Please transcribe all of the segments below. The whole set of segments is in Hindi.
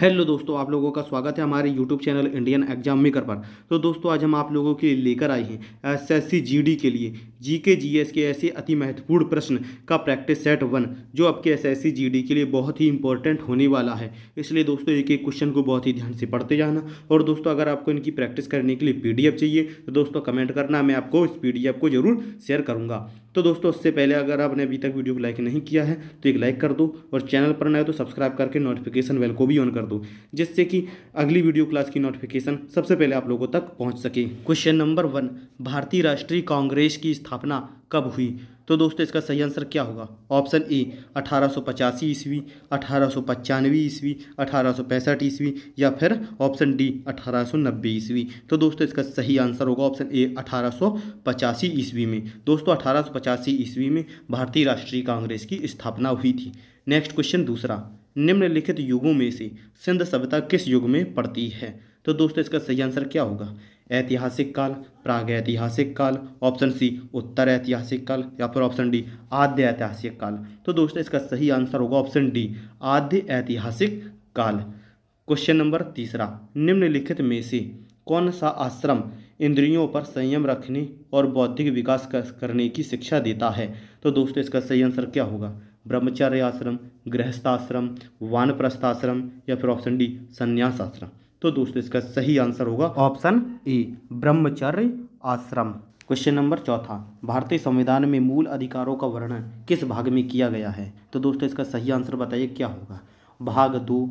हेलो दोस्तों आप लोगों का स्वागत है हमारे YouTube channel Indian exam maker पर तो दोस्तों आज हम आप लोगों के लिए लेकर आए हैं एसएससी जीडी के लिए जीके जीएस के ऐसे अति महत्वपूर्ण प्रश्न का प्रैक्टिस सेट वन जो आपके एसएससी जीडी के लिए बहुत ही इंपॉर्टेंट होने वाला है इसलिए दोस्तों एक एक क्वेश्चन को बहुत ही ध्यान से पढ़ते जाना और दोस्तों अगर आपको इनकी प्रैक्टिस करने के लिए पी चाहिए तो दोस्तों कमेंट करना मैं आपको इस पी को ज़रूर शेयर करूँगा तो दोस्तों उससे पहले अगर आपने अभी तक वीडियो को लाइक नहीं किया है तो एक लाइक कर दो और चैनल पर नए तो सब्सक्राइब करके नोटिफिकेशन बेल को भी ऑन कर दो जिससे कि अगली वीडियो क्लास की नोटिफिकेशन सबसे पहले आप लोगों तक पहुंच सके क्वेश्चन नंबर वन भारतीय राष्ट्रीय कांग्रेस की स्थापना कब हुई तो दोस्तों इसका सही आंसर क्या होगा ऑप्शन ए अठारह ईस्वी अठारह ईस्वी अठारह ईस्वी या फिर ऑप्शन डी अठारह ईस्वी तो दोस्तों इसका सही आंसर होगा ऑप्शन ए अठारह ईस्वी में दोस्तों अठारह ईस्वी में भारतीय राष्ट्रीय कांग्रेस की स्थापना हुई थी नेक्स्ट क्वेश्चन दूसरा निम्नलिखित युगों में से सिंध सभ्यता किस युग में पड़ती है तो दोस्तों इसका सही आंसर क्या होगा ऐतिहासिक काल प्राग ऐतिहासिक काल ऑप्शन सी उत्तर ऐतिहासिक काल या फिर ऑप्शन डी आद्य ऐतिहासिक काल तो दोस्तों इसका सही आंसर होगा ऑप्शन डी आद्य ऐतिहासिक काल क्वेश्चन नंबर तीसरा निम्नलिखित में से कौन सा आश्रम इंद्रियों पर संयम रखने और बौद्धिक विकास करने की शिक्षा देता है तो दोस्तों इसका सही आंसर क्या होगा ब्रह्मचार्य आश्रम गृहस्थाश्रम वानप्रस्थाश्रम या फिर ऑप्शन डी संन्यास आश्रम तो दोस्तों इसका सही आंसर होगा ऑप्शन ए ब्रह्मचर्य आश्रम क्वेश्चन नंबर चौथा भारतीय संविधान में मूल अधिकारों का वर्णन किस भाग में किया गया है तो दोस्तों इसका सही आंसर बताइए क्या होगा भाग दो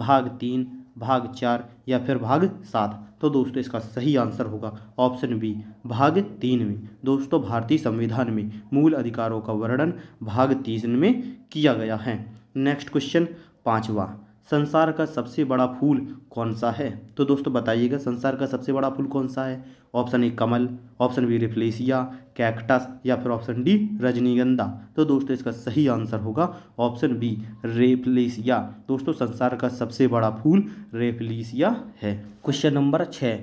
भाग तीन भाग चार या फिर भाग सात तो दोस्तों इसका सही आंसर होगा ऑप्शन बी भाग तीन में दोस्तों भारतीय संविधान में मूल अधिकारों का वर्णन भाग तीन में किया गया है नेक्स्ट क्वेश्चन पाँचवा संसार का सबसे बड़ा फूल कौन सा है तो दोस्तों बताइएगा संसार का सबसे बड़ा फूल कौन सा है ऑप्शन ए कमल ऑप्शन बी रिफ्लेसिया कैक्टस या फिर ऑप्शन डी रजनीगंधा तो दोस्तों इसका सही आंसर होगा ऑप्शन बी रेफलेसिया दोस्तों संसार का सबसे बड़ा फूल रेफलेसिया है क्वेश्चन नंबर छः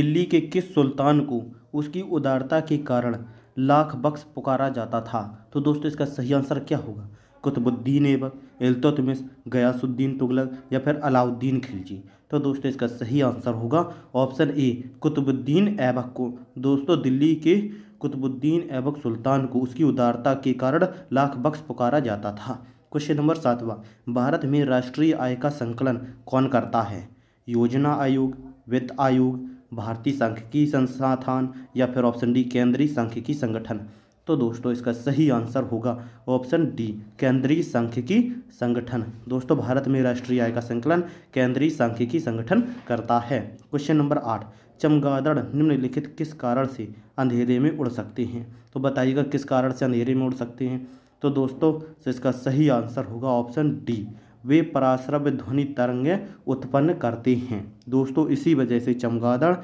दिल्ली के किस सुल्तान को उसकी उदारता के कारण लाख बक्स पुकारा जाता था तो दोस्तों इसका सही आंसर क्या होगा कुतुबुद्दीन ऐबक इल्तुतमिश गयासुद्दीन तुगलक या फिर अलाउद्दीन खिलजी तो दोस्तों इसका सही आंसर होगा ऑप्शन ए कुतुबुद्दीन ऐबक को दोस्तों दिल्ली के कुतुबुद्दीन ऐबक सुल्तान को उसकी उदारता के कारण लाख बख्श पुकारा जाता था क्वेश्चन नंबर सातवां भारत में राष्ट्रीय आय का संकलन कौन करता है योजना आयोग वित्त आयोग भारतीय सांख्यिकी संस्थान या फिर ऑप्शन डी केंद्रीय सांख्यिकी संगठन तो दोस्तों इसका सही आंसर होगा ऑप्शन डी केंद्रीय सांख्यिकी संगठन दोस्तों भारत में राष्ट्रीय आय का संकलन केंद्रीय सांख्यिकी संगठन करता है क्वेश्चन नंबर आठ चमगादड़ निम्नलिखित किस कारण से अंधेरे में उड़ सकते हैं तो बताइएगा किस कारण से अंधेरे में उड़ सकते हैं तो दोस्तों से तो इसका सही आंसर होगा ऑप्शन डी वे पराश्रव्य ध्वनि तरंगें उत्पन्न करते हैं दोस्तों इसी वजह से चमगादड़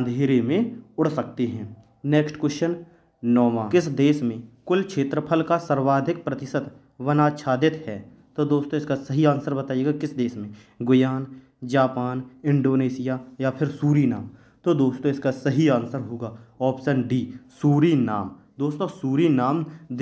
अंधेरे में उड़ सकते हैं नेक्स्ट क्वेश्चन नौवा किस देश में कुल क्षेत्रफल का सर्वाधिक प्रतिशत वनाच्छादित है तो दोस्तों इसका सही आंसर बताइएगा किस देश में गुयान जापान इंडोनेशिया या फिर सूरी तो दोस्तों इसका सही आंसर होगा ऑप्शन डी सूरी दोस्तों सूरी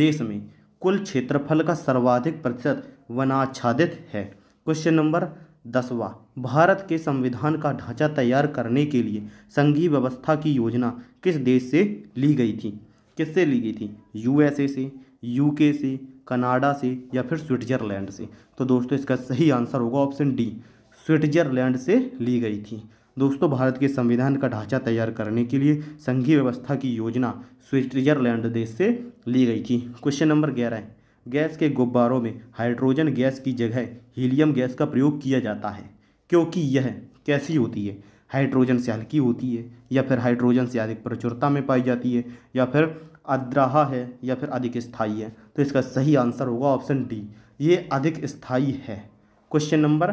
देश में कुल क्षेत्रफल का सर्वाधिक प्रतिशत वनाच्छादित है क्वेश्चन नंबर दसवा भारत के संविधान का ढांचा तैयार करने के लिए संघीय व्यवस्था की योजना किस देश से ली गई थी किससे ली गई थी यूएसए से यूके से कनाडा से या फिर स्विट्जरलैंड से तो दोस्तों इसका सही आंसर होगा ऑप्शन डी स्विट्जरलैंड से ली गई थी दोस्तों भारत के संविधान का ढांचा तैयार करने के लिए संघीय व्यवस्था की योजना स्विट्जरलैंड देश से ली गई थी क्वेश्चन नंबर ग्यारह गैस के गुब्बारों में हाइड्रोजन गैस की जगह हीलियम गैस का प्रयोग किया जाता है क्योंकि यह कैसी होती है हाइड्रोजन से हल्की होती है या फिर हाइड्रोजन से अधिक प्रचुरता में पाई जाती है या फिर अद्राहा है या फिर अधिक स्थायी है तो इसका सही आंसर होगा ऑप्शन डी ये अधिक स्थाई है क्वेश्चन नंबर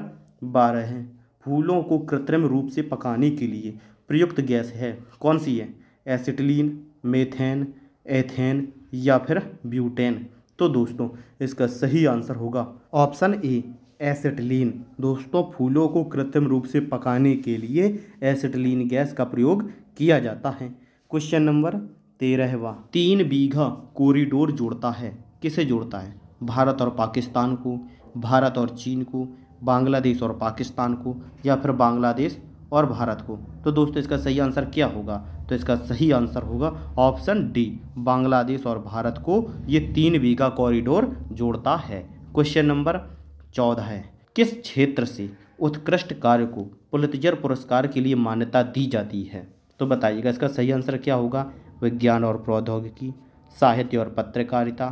बारह है फूलों को कृत्रिम रूप से पकाने के लिए प्रयुक्त गैस है कौन सी है एसिटिलीन मेथेन एथेन या फिर ब्यूटेन तो दोस्तों इसका सही आंसर होगा ऑप्शन ए एसिटिलीन दोस्तों फूलों को कृत्रिम रूप से पकाने के लिए एसिटिलीन गैस का प्रयोग किया जाता है क्वेश्चन नंबर तेरहवा तीन बीघा कॉरिडोर जोड़ता है किसे जोड़ता है भारत और पाकिस्तान को भारत और चीन को बांग्लादेश और पाकिस्तान को या फिर बांग्लादेश और भारत को तो दोस्तों इसका सही आंसर क्या होगा तो इसका सही आंसर होगा ऑप्शन डी बांग्लादेश और भारत को ये तीन बीघा कॉरिडोर जोड़ता है क्वेश्चन नंबर चौदह किस क्षेत्र से उत्कृष्ट कार्य को पुलितजर पुरस्कार के लिए मान्यता दी जाती है तो बताइएगा इसका सही आंसर क्या होगा विज्ञान और प्रौद्योगिकी साहित्य और पत्रकारिता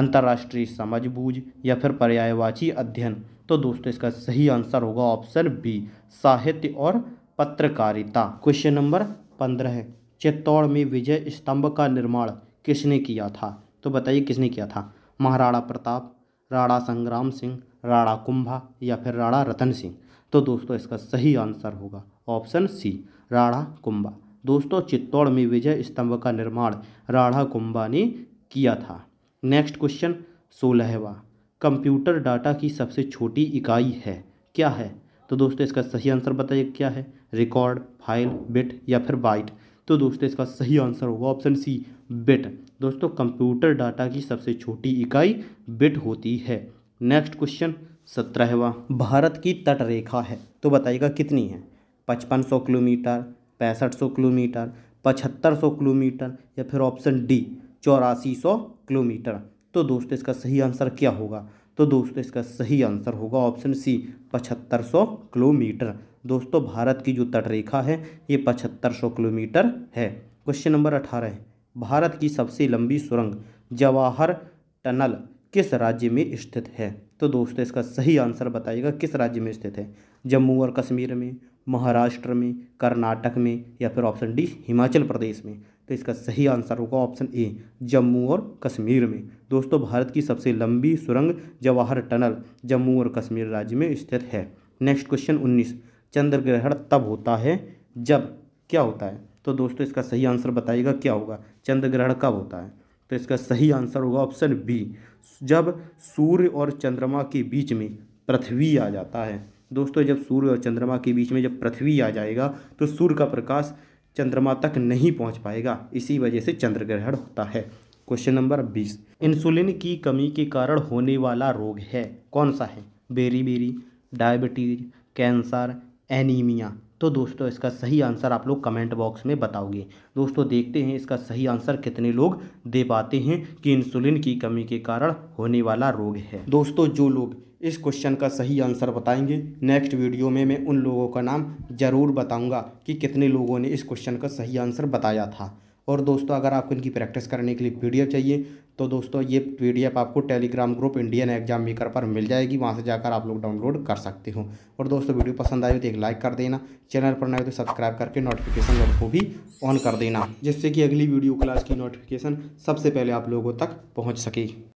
अंतर्राष्ट्रीय समझबूझ या फिर पर्यायवाची अध्ययन तो दोस्तों इसका सही आंसर होगा ऑप्शन बी साहित्य और पत्रकारिता क्वेश्चन नंबर पंद्रह चित्तौड़ में विजय स्तंभ का निर्माण किसने किया था तो बताइए किसने किया था महाराणा प्रताप राणा संग्राम सिंह राणा कुंभा या फिर राणा रतन सिंह तो दोस्तों इसका सही आंसर होगा ऑप्शन सी राणा कुंभा दोस्तों चित्तौड़ में विजय स्तंभ का निर्माण राणा कुंभा ने किया था नेक्स्ट क्वेश्चन सोलहवा कंप्यूटर डाटा की सबसे छोटी इकाई है क्या है तो दोस्तों इसका सही आंसर बताइए क्या है रिकॉर्ड फाइल बिट या फिर बाइट तो दोस्तों इसका सही आंसर होगा ऑप्शन सी बिट दोस्तों कंप्यूटर डाटा की सबसे छोटी इकाई बिट होती है नेक्स्ट क्वेश्चन सत्रहवा भारत की तटरेखा है तो बताइएगा कितनी है पचपन सौ किलोमीटर पैंसठ सौ किलोमीटर पचहत्तर सौ किलोमीटर या फिर ऑप्शन डी चौरासी सौ किलोमीटर तो दोस्तों इसका सही आंसर क्या होगा तो दोस्तों इसका सही आंसर होगा ऑप्शन सी पचहत्तर सौ किलोमीटर दोस्तों भारत की जो तटरेखा है ये पचहत्तर सौ किलोमीटर है क्वेश्चन नंबर अठारह भारत की सबसे लंबी सुरंग जवाहर टनल किस राज्य में स्थित है तो दोस्तों इसका सही आंसर बताइएगा किस राज्य में स्थित है जम्मू और कश्मीर में महाराष्ट्र में कर्नाटक में या फिर ऑप्शन डी हिमाचल प्रदेश में तो इसका सही आंसर होगा ऑप्शन ए जम्मू और कश्मीर में दोस्तों भारत की सबसे लंबी सुरंग जवाहर टनल जम्मू और कश्मीर राज्य में स्थित है नेक्स्ट क्वेश्चन उन्नीस चंद्र ग्रहण तब होता है जब क्या होता है तो दोस्तों इसका सही आंसर बताइएगा क्या होगा चंद्र ग्रहण कब होता है तो इसका सही आंसर होगा ऑप्शन बी जब सूर्य और चंद्रमा के बीच में पृथ्वी आ जाता है दोस्तों जब सूर्य और चंद्रमा के बीच में जब पृथ्वी आ जाएगा तो सूर्य का प्रकाश चंद्रमा तक नहीं पहुंच पाएगा इसी वजह से चंद्र ग्रहण होता है क्वेश्चन नंबर बीस इंसुलिन की कमी के कारण होने वाला रोग है कौन सा है beriberi diabetes cancer anaemia तो दोस्तों इसका सही आंसर आप लोग कमेंट बॉक्स में बताओगे दोस्तों देखते हैं इसका सही आंसर कितने लोग दे पाते हैं कि इंसुलिन की कमी के कारण होने वाला रोग है दोस्तों जो लोग इस क्वेश्चन का सही आंसर बताएंगे नेक्स्ट वीडियो में मैं उन लोगों का नाम ज़रूर बताऊंगा कि कितने लोगों ने इस क्वेश्चन का सही आंसर बताया था और दोस्तों अगर आपको इनकी प्रैक्टिस करने के लिए पी चाहिए तो दोस्तों ये पी आपको Telegram group Indian exam maker पर मिल जाएगी वहाँ से जाकर आप लोग डाउनलोड कर सकते हो और दोस्तों वीडियो पसंद आए तो एक लाइक कर देना चैनल पर नए तो सब्सक्राइब करके नोटिफिकेशन बेल को भी ऑन कर देना जिससे कि अगली वीडियो क्लास की नोटिफिकेशन सबसे पहले आप लोगों तक पहुँच सके